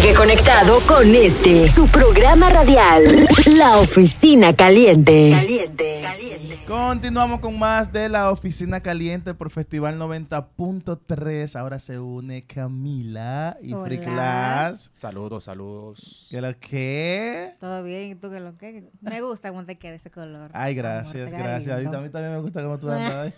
Sigue conectado con este, su programa radial, La Oficina Caliente. Caliente. Caliente. Continuamos con más de La Oficina Caliente por Festival 90.3. Ahora se une Camila y Free Class. Saludos, saludos. ¿Qué lo que? Todo bien, ¿y tú qué lo que? Me gusta cómo te queda ese color. Ay, gracias, gracias. A mí, también me gusta cómo tú ah. andas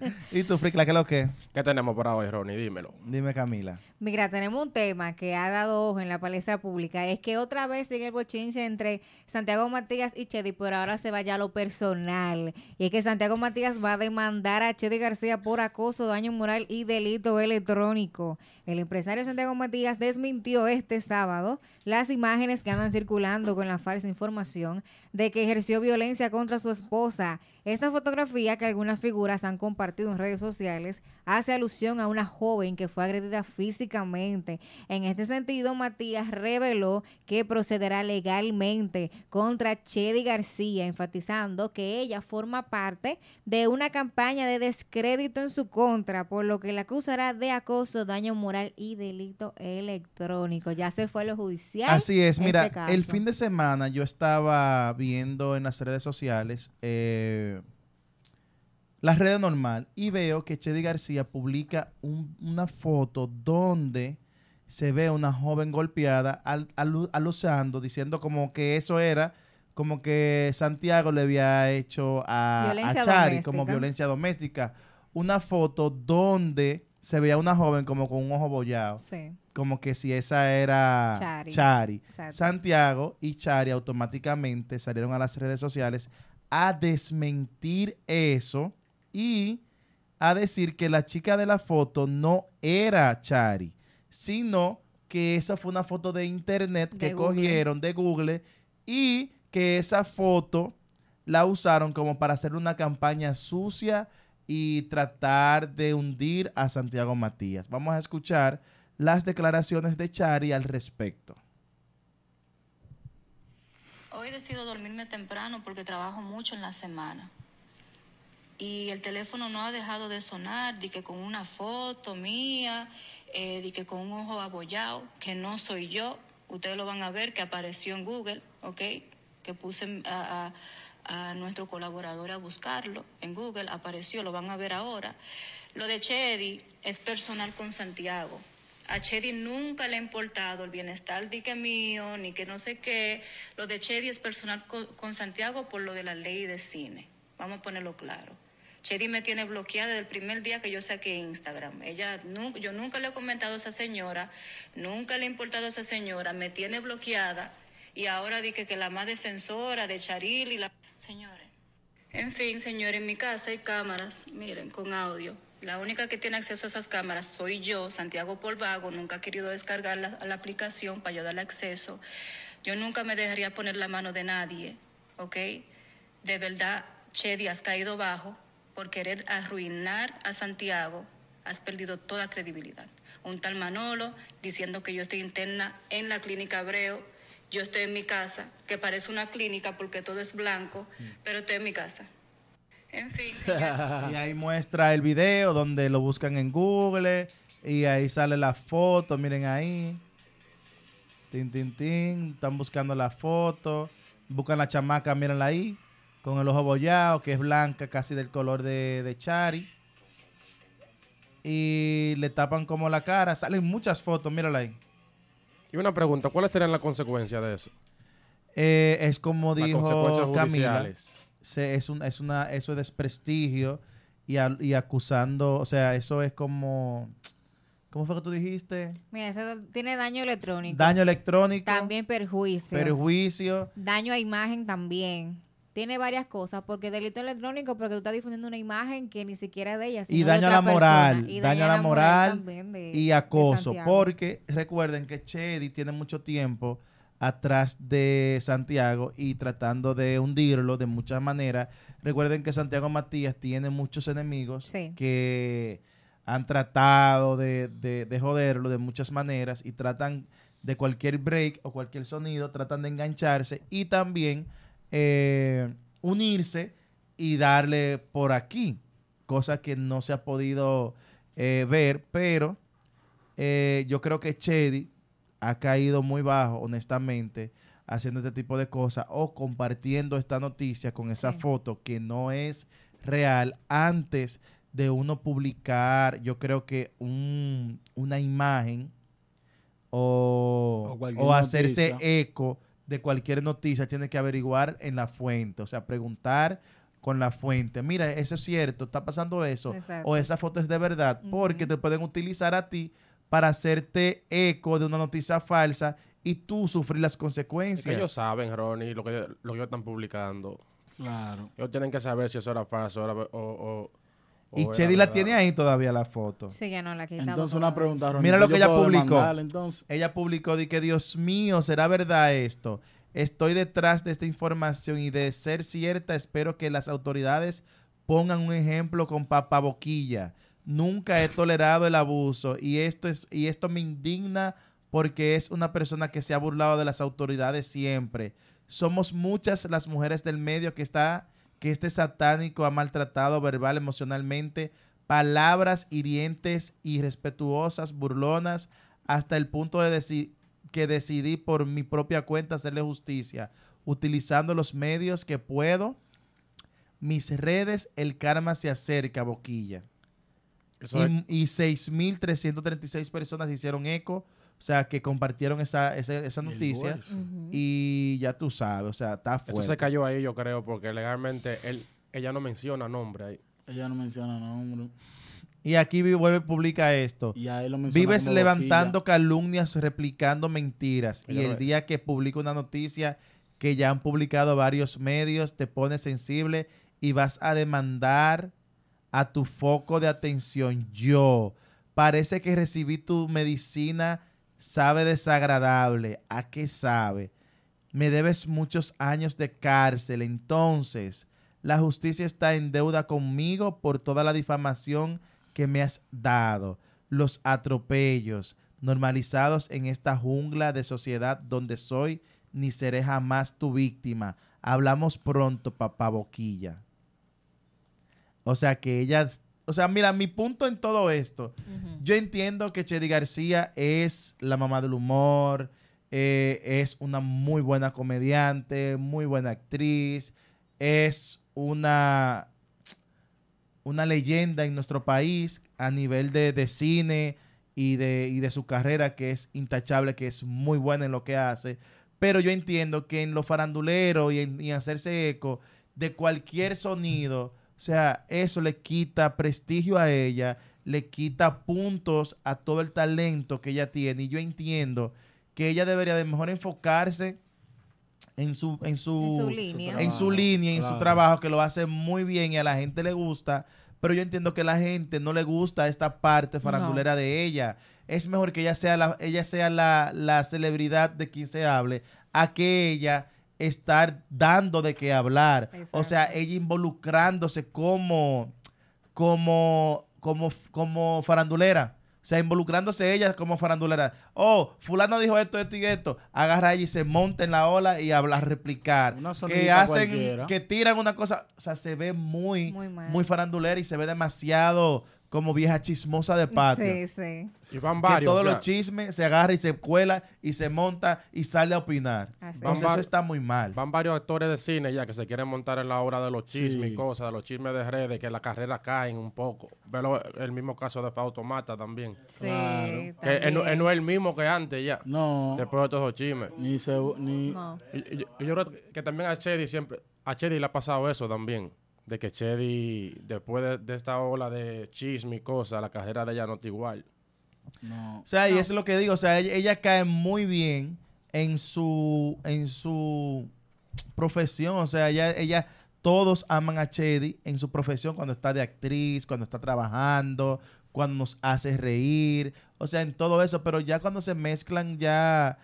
¿Y tú, Friclas, qué es lo que? ¿Qué tenemos para hoy, Ronnie? Dímelo. Dime, Camila. Mira, tenemos un tema que ha dado ojo en la palestra pública. Es que otra vez sigue el bochinche entre Santiago Matías y Chedi, pero ahora se va ya a lo personal. Y es que Santiago Matías va a demandar a Chedi García por acoso, daño moral y delito electrónico. El empresario Santiago Matías desmintió este sábado las imágenes que andan circulando con la falsa información de que ejerció violencia contra su esposa. Esta fotografía que algunas figuras han compartido en redes sociales hace alusión a una joven que fue agredida físicamente. En este sentido, Matías reveló que procederá legalmente contra Chedi García, enfatizando que ella forma parte de una campaña de descrédito en su contra, por lo que la acusará de acoso, daño moral y delito electrónico. Ya se fue lo judicial. Así es, mira, este el fin de semana yo estaba viendo en las redes sociales eh, las redes normal y veo que Chedi García publica una foto donde se ve una joven golpeada al, alusando, diciendo como que eso era como que Santiago le había hecho a, como violencia doméstica. Una foto donde se veía una joven como con un ojo bollado. Sí. Como que si esa era Chari. Santiago y Chari automáticamente salieron a las redes sociales a desmentir eso y a decir que la chica de la foto no era Chari, sino que esa fue una foto de internet que cogieron de Google y que esa foto la usaron como para hacer una campaña sucia y tratar de hundir a Santiago Matías. Vamos a escuchar las declaraciones de Chari al respecto. Hoy decido dormirme temprano porque trabajo mucho en la semana. Y el teléfono no ha dejado de sonar, di que con una foto mía, eh, di que con un ojo abollado, que no soy yo. Ustedes lo van a ver que apareció en Google, ¿ok? Que puse a a nuestro colaborador a buscarlo. En Google apareció, lo van a ver ahora. Lo de Chedi es personal con Santiago. A Chedi nunca le ha importado el bienestar de que mío, ni que no sé qué. Lo de Chedi es personal con, Santiago por lo de la ley de cine. Vamos a ponerlo claro. Chedi me tiene bloqueada desde el primer día que yo saqué Instagram. Ella, yo nunca le he comentado a esa señora, nunca le ha importado a esa señora, me tiene bloqueada y ahora dije que, que la más defensora de Charil y la señores. En fin, señores, en mi casa hay cámaras, miren, con audio. La única que tiene acceso a esas cámaras soy yo, Santiago Polvago, nunca ha querido descargar la, aplicación para yo darle acceso. Yo nunca me dejaría poner la mano de nadie, ¿ok? De verdad, Chedi, has caído bajo por querer arruinar a Santiago, has perdido toda credibilidad. Un tal Manolo diciendo que yo estoy interna en la clínica Abreu yo estoy en mi casa, que parece una clínica porque todo es blanco, mm. pero estoy en mi casa. En fin. y ahí muestra el video donde lo buscan en Google y ahí sale la foto, miren ahí. Tin, tin, tin, están buscando la foto, buscan la chamaca, mírenla ahí, con el ojo bollado, que es blanca, casi del color de, de Chari. Y le tapan como la cara, salen muchas fotos, mírala ahí. Y una pregunta, ¿cuáles serían las consecuencias de eso? Eh, es como dijo Camila, es, es una, eso es desprestigio y, y acusando, o sea, eso es como... ¿Cómo fue que tú dijiste? Mira, eso tiene daño electrónico. Daño electrónico. También perjuicio. Perjuicio. Daño a imagen también tiene varias cosas, porque delito electrónico, porque tú estás difundiendo una imagen que ni siquiera de ella. y daño a la moral, y daño, a la moral, y acoso, porque recuerden que Chedi tiene mucho tiempo atrás de Santiago y tratando de hundirlo de muchas maneras. Recuerden que Santiago Matías tiene muchos enemigos que han tratado de, de joderlo de muchas maneras y tratan de cualquier break o cualquier sonido, tratan de engancharse y también eh, unirse y darle por aquí, cosa que no se ha podido eh, ver, pero eh, yo creo que Chedi ha caído muy bajo, honestamente, haciendo este tipo de cosas o compartiendo esta noticia con esa foto que no es real antes de uno publicar, yo creo que una imagen o, o, hacerse eco de cualquier noticia tiene que averiguar en la fuente, o sea, preguntar con la fuente. Mira, eso es cierto, está pasando eso, o esa foto es de verdad, porque te pueden utilizar a ti para hacerte eco de una noticia falsa y tú sufrir las consecuencias. que ellos saben, Ronnie, lo que, lo que ellos están publicando. Claro. Ellos tienen que saber si eso era falso o y Chedi la tiene ahí todavía la foto. Sí, ya no la quitamos. Entonces una pregunta, Mira lo que ella publicó. Ella publicó de que Dios mío, ¿será verdad esto? Estoy detrás de esta información y de ser cierta, espero que las autoridades pongan un ejemplo con boquilla. Nunca he tolerado el abuso y esto es y esto me indigna porque es una persona que se ha burlado de las autoridades siempre. Somos muchas las mujeres del medio que está que este satánico ha maltratado verbal, emocionalmente, palabras hirientes, irrespetuosas, burlonas, hasta el punto de decir que decidí por mi propia cuenta hacerle justicia, utilizando los medios que puedo, mis redes, el karma se acerca, boquilla. y, y 6.336 personas hicieron eco o sea, que compartieron esa, noticia y ya tú sabes, o sea, está fuerte. Eso se cayó ahí, yo creo, porque legalmente él, ella no menciona nombre ahí. Ella no menciona nombre. Y aquí vuelve y publica esto. Vives levantando calumnias, replicando mentiras. y el día que publica una noticia que ya han publicado varios medios, te pones sensible y vas a demandar a tu foco de atención. Yo, parece que recibí tu medicina sabe desagradable, ¿a qué sabe? Me debes muchos años de cárcel, entonces la justicia está en deuda conmigo por toda la difamación que me has dado, los atropellos normalizados en esta jungla de sociedad donde soy ni seré jamás tu víctima. Hablamos pronto, papá Boquilla. O sea que ella o sea, mira, mi punto en todo esto, yo entiendo que Chedi García es la mamá del humor, eh, es una muy buena comediante, muy buena actriz, es una, una leyenda en nuestro país a nivel de, cine y de, de su carrera que es intachable, que es muy buena en lo que hace. Pero yo entiendo que en lo farandulero y en hacerse eco de cualquier sonido o sea, eso le quita prestigio a ella, le quita puntos a todo el talento que ella tiene. Y yo entiendo que ella debería de mejor enfocarse en su, en su, línea, en su, trabajo, que lo hace muy bien y a la gente le gusta. Pero yo entiendo que a la gente no le gusta esta parte farandulera de ella. Es mejor que ella sea la, ella sea la, la celebridad de quien se hable, a que ella estar dando de qué hablar. O sea, ella involucrándose como, como, como, como farandulera. O sea, involucrándose ella como farandulera. Oh, fulano dijo esto, esto y esto. Agarra ella y se monta en la ola y habla, replicar. que hacen, que tiran una cosa. O sea, se ve muy, muy farandulera y se ve demasiado como vieja chismosa de patio. Sí, sí. Y van varios. Que todos los chismes se agarra y se cuela y se monta y sale a opinar. Entonces, eso está muy mal. Van varios actores de cine ya que se quieren montar en la obra de los chismes y cosas, de los chismes de redes, que la carrera caen un poco. Pero el mismo caso de Fautomata también. Sí, Que no es el mismo que antes ya. No. Después de todos los chismes. Ni se... yo creo que también a Chedi siempre... A Chedi le ha pasado eso también de que Chedi, después de, esta ola de chisme y cosas, la carrera de ella no está igual. No. O sea, y eso es lo que digo, o sea, ella, cae muy bien en su, en su profesión, o sea, ella, ella, todos aman a Chedi en su profesión cuando está de actriz, cuando está trabajando, cuando nos hace reír, o sea, en todo eso, pero ya cuando se mezclan ya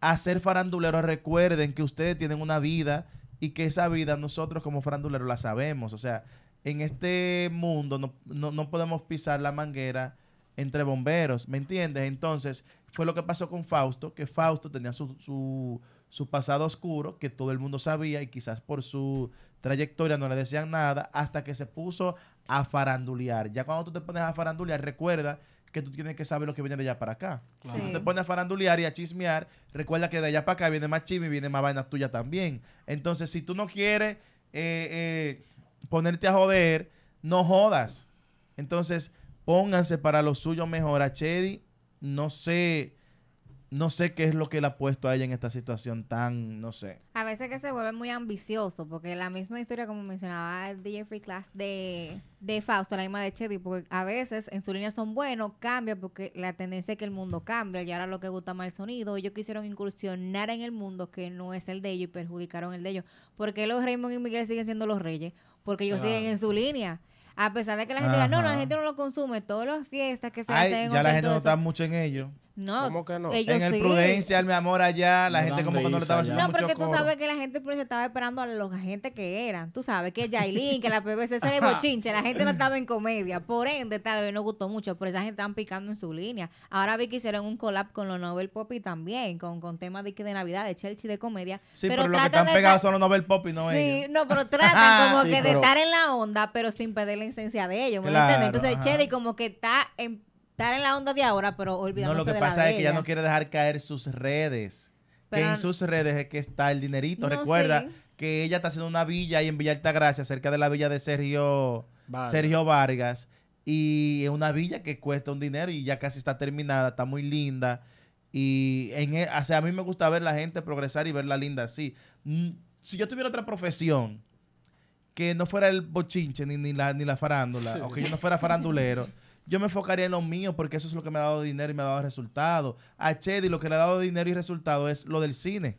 a ser faranduleros, recuerden que ustedes tienen una vida y que esa vida nosotros como faranduleros la sabemos. O sea, en este mundo no, no podemos pisar la manguera entre bomberos, ¿me entiendes? Entonces, fue lo que pasó con Fausto, que Fausto tenía su, su, su, pasado oscuro, que todo el mundo sabía y quizás por su trayectoria no le decían nada, hasta que se puso a farandulear. Ya cuando tú te pones a farandulear, recuerda que tú tienes que saber lo que viene de allá para acá. Si tú te pones a farandulear y a chismear, recuerda que de allá para acá viene más chisme y viene más vaina tuya también. Entonces, si tú no quieres eh, eh, ponerte a joder, no jodas. Entonces, pónganse para lo suyo mejor. A Chedi, no sé no sé qué es lo que le ha puesto a ella en esta situación tan, no sé. A veces que se vuelve muy ambicioso, porque la misma historia, como mencionaba el DJ Free Class de, de Fausto, la misma de Chedi, porque a veces en su línea son buenos, cambia porque la tendencia es que el mundo cambia y ahora lo que gusta más el sonido. Ellos quisieron incursionar en el mundo que no es el de ellos y perjudicaron el de ellos. Porque los Raymond y Miguel siguen siendo los reyes, porque ellos siguen en su línea. A pesar de que la gente diga, no, la gente no lo consume, todas las fiestas que se hacen. Ya la gente no está mucho en ellos. No, no? en el Prudencia, el mi amor, allá, la gente como que no le estaba haciendo No, porque tú sabes que la gente se estaba esperando a los agentes que eran. Tú sabes que Jaylin, que la PBC se le bochinche, la gente no estaba en comedia. Por ende, tal vez no gustó mucho, pero esa gente estaban picando en su línea. Ahora vi que hicieron un collab con los Nobel Pop y también, con, con temas de, de Navidad, de Chelsea, de comedia. Sí, pero, lo que están pegados son los Nobel Pop y no sí, no, pero tratan como que de estar en la onda, pero sin perder la esencia de ellos, ¿me lo entiendes? Entonces, Chedi como que está en estar en la onda de ahora, pero olvidándose No, lo que pasa es que ella no quiere dejar caer sus redes. que en sus redes es que está el dinerito. Recuerda que ella está haciendo una villa ahí en Villa Altagracia, cerca de la villa de Sergio, Vargas. Sergio Vargas. Y es una villa que cuesta un dinero y ya casi está terminada, está muy linda. Y en, e, o sea, a mí me gusta ver la gente progresar y verla linda así. Si yo tuviera otra profesión que no fuera el bochinche ni, ni la, ni la farándula, o que yo no fuera farandulero. yo me enfocaría en lo mío porque eso es lo que me ha dado dinero y me ha dado resultado. A Chedi lo que le ha dado dinero y resultado es lo del cine.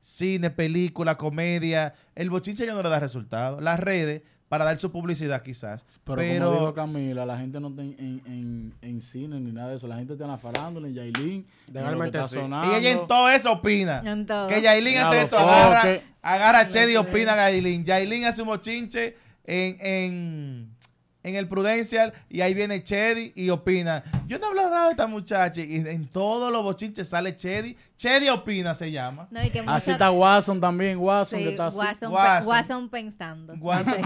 Cine, película, comedia. El bochinche ya no le da resultado. Las redes para dar su publicidad quizás. Pero, como dijo Camila, la gente no está en, cine ni nada de eso. La gente está en la farándula, en Yailin, realmente personal. Y ella en todo eso opina. Que Yailin hace esto, agarra, a Chedi y opina a Yailin. Yailin hace un bochinche en en el Prudencial, y ahí viene Chedi y opina. Yo no he nada de esta muchacha y en todos los bochinches sale Chedi. Chedi opina se llama. Así está Watson también, Watson pensando.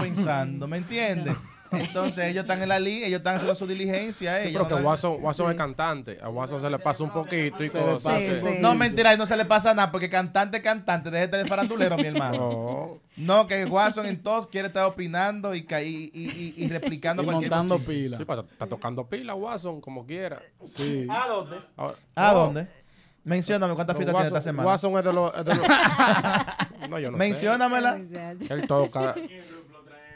pensando, ¿me entiendes? Entonces ellos están en la liga, ellos están haciendo su diligencia. Sí, pero que Watson, es cantante. A Watson se le pasa un poquito y cosas. no, mentira, no se le pasa nada, porque cantante, cantante, déjate de farandulero, mi hermano. No. no, que Watson entonces quiere estar opinando y, y, replicando cualquier montando tocando pila. Sí, está tocando pila Watson, como quiera. Sí. ¿A dónde? ¿A dónde? Mencióname cuántas fiestas tiene esta semana. Watson es de los... no, yo no Menciónamela. Él toca...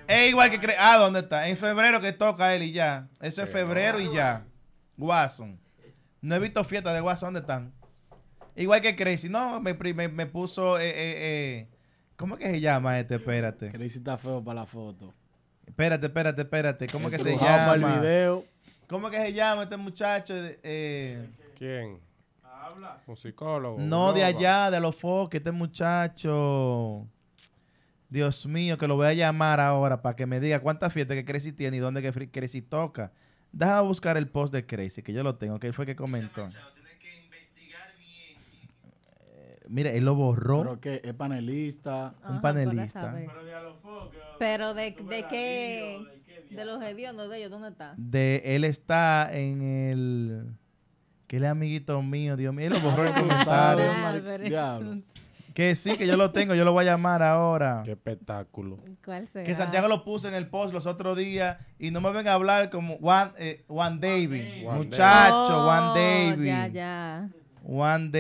Es igual que... Cre ah, ¿dónde está? En febrero que toca él y ya. Eso es febrero y ya. Watson. No he visto fiestas de Watson. ¿Dónde están? Igual que Crazy. No, me, me, puso... Eh, eh, eh, ¿Cómo que se llama este? Espérate. Crazy está feo para la foto. Espérate, espérate, espérate. ¿Cómo que se llama? El video. ¿Cómo que se llama este muchacho? ¿Quién? Habla. Un psicólogo. No, de allá, de los foques, este muchacho. Dios mío, que lo voy a llamar ahora para que me diga cuántas fiestas que Crazy tiene y dónde que Crazy toca. a buscar el post de Crazy, que yo lo tengo, que él fue que comentó. Eh, mira, él lo borró. Pero que es panelista. un panelista. Pero de, de, qué... de, los hediondos de ellos, ¿dónde está? De él está en el... Que le amiguito mío, Dios mío. Él lo borró en el comentario. Que sí, que yo lo tengo, yo lo voy a llamar ahora. Qué espectáculo. ¿Cuál será? Que Santiago lo puso en el post los otros días y no me ven a hablar como Juan eh, David. Muchacho, Juan oh, David. ya, ya. Juan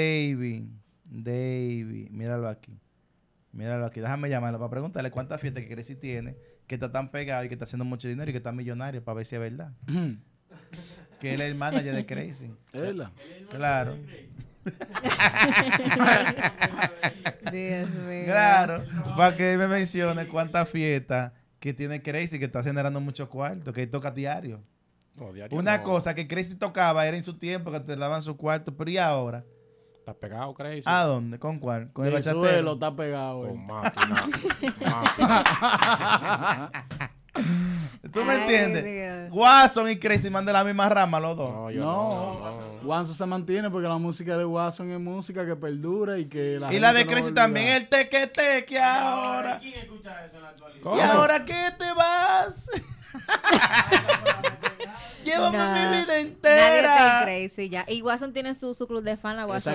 Míralo aquí. Míralo aquí. Déjame llamarlo para preguntarle cuántas fiestas que Crazy tiene, que está tan pegado y que está haciendo mucho dinero y que está millonario para ver si es verdad. que él es el manager de Crazy. Él, Claro. Dios Claro, para que me mencione cuánta fiesta que tiene Crazy, que está generando muchos cuartos, que toca diario. Una cosa que Crazy tocaba era en su tiempo, que te daban su cuarto, pero ¿y ahora? Está pegado, Crazy. ¿A dónde? ¿Con cuál? Con el, suelo está pegado. Con eh. máquina. ¿Tú me entiendes? Watson y Crazy Man de la misma rama, los dos. No, yo no, no, Watson se mantiene porque la música de Watson es música que perdura y que la. Y la de Crazy también, el teque teque ahora. ¿Quién escucha eso en la actualidad? ¿Y ahora qué te vas? Llévame mi vida entera. Nadie crazy ya. Y Watson tiene su, club de fan, la Watson.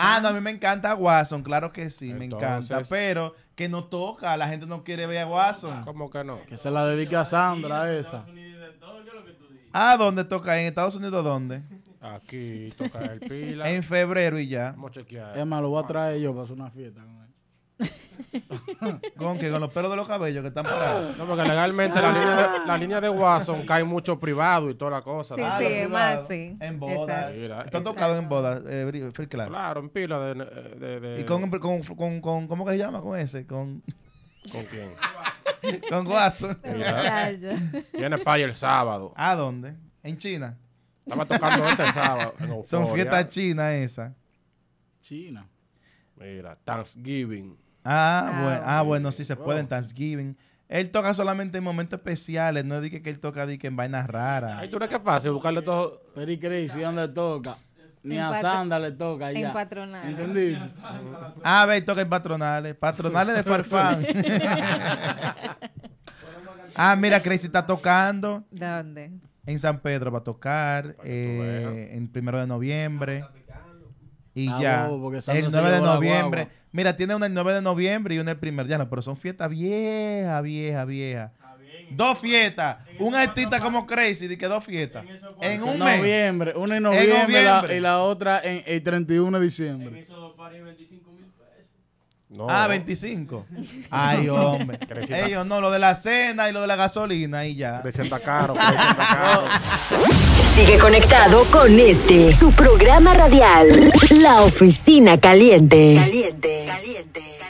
Ah, no, a mí me encanta Watson, claro que sí, me encanta. Pero que no toca, la gente no quiere ver a ah, Watson. ¿Cómo que no? Que se la dedique a Sandra esa. Ah, ¿dónde toca? ¿En Estados Unidos dónde? Aquí toca el pila. en febrero y ya. Vamos Es más, lo voy a traer yo para hacer una fiesta con él. ¿Con que ¿Con los pelos de los cabellos que están parados? No, porque legalmente la, línea de, la Watson cae mucho privado y toda la cosa. Sí, sí, más, sí. En bodas. ¿Están eh, tocados en bodas? Eh, claro. en pila de... ¿Y con, con, con, cómo que se llama con ese? ¿Con, ¿Con quién? con Watson. Tiene party el sábado. ¿A dónde? ¿En China? Estaba tocando este sábado. Son fiestas chinas esas. China. Mira, Thanksgiving. Ah, ah bueno, ah, bueno, sí se puede en Thanksgiving. Él toca solamente en momentos especiales, no dije que él toca que en vainas raras. Ay, tú eres capaz de buscarle eh, todo. Peri Crazy, dónde toca? Ni a Sanda le toca ya. En patronales. ¿Entendí? Ah, ve, toca en patronales. Patronales de Farfán. ah, mira, Crazy está tocando. ¿De ¿Dónde? En San Pedro va a tocar. Eh, en primero de noviembre y ah, ya. el 9 de noviembre. Mira, tiene una el 9 de noviembre y una el primer no pero son fiestas viejas, viejas, viejas. Dos fiestas. Un artista como Crazy, de que dos fiestas. En, un Noviembre, una en noviembre, y la otra en el 31 de diciembre. En 25 Ah, 25. Ay, hombre. Ellos no, lo de la cena y lo de la gasolina y ya. Creciendo caro, caro. Sigue conectado con este, su programa radial, La Oficina Caliente. Caliente, caliente.